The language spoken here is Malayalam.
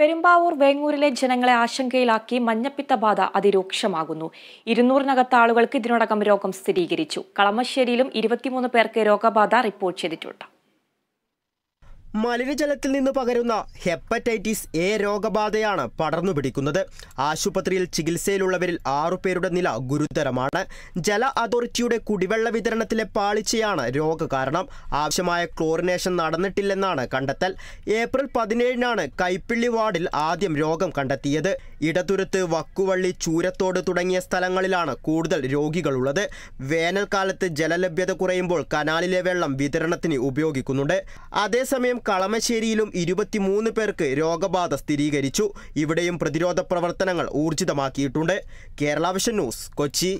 പെരുമ്പാവൂർ വേങ്ങൂരിലെ ജനങ്ങളെ ആശങ്കയിലാക്കി മഞ്ഞപ്പിത്ത ബാധ അതിരൂക്ഷമാകുന്നു ഇരുന്നൂറിനകത്ത് ആളുകൾക്ക് ഇതിനോടകം രോഗം സ്ഥിരീകരിച്ചു കളമശ്ശേരിയിലും ഇരുപത്തിമൂന്ന് പേർക്ക് രോഗബാധ റിപ്പോർട്ട് ചെയ്തിട്ടുണ്ട് മലിനജലത്തിൽ നിന്ന് പകരുന്ന ഹെപ്പറ്റൈറ്റിസ് എ രോഗബാധയാണ് പടർന്നു പിടിക്കുന്നത് ആശുപത്രിയിൽ ചികിത്സയിലുള്ളവരിൽ ആറുപേരുടെ നില ഗുരുതരമാണ് ജല അതോറിറ്റിയുടെ കുടിവെള്ള വിതരണത്തിലെ പാളിച്ചയാണ് രോഗകാരണം ആവശ്യമായ ക്ലോറിനേഷൻ നടന്നിട്ടില്ലെന്നാണ് കണ്ടെത്തൽ ഏപ്രിൽ പതിനേഴിനാണ് കൈപ്പിള്ളി വാർഡിൽ ആദ്യം രോഗം കണ്ടെത്തിയത് ഇടതുരത്ത് വക്കുവള്ളി ചൂരത്തോട് തുടങ്ങിയ സ്ഥലങ്ങളിലാണ് കൂടുതൽ രോഗികളുള്ളത് വേനൽക്കാലത്ത് ജലലഭ്യത കുറയുമ്പോൾ കനാലിലെ വെള്ളം വിതരണത്തിന് ഉപയോഗിക്കുന്നുണ്ട് അതേസമയം കൊല്ലം കളമശ്ശേരിയിലും ഇരുപത്തിമൂന്ന് പേർക്ക് രോഗബാധ സ്ഥിരീകരിച്ചു ഇവിടെയും പ്രതിരോധ പ്രവർത്തനങ്ങൾ ഊർജിതമാക്കിയിട്ടുണ്ട് കേരള വിഷൻ ന്യൂസ് കൊച്ചി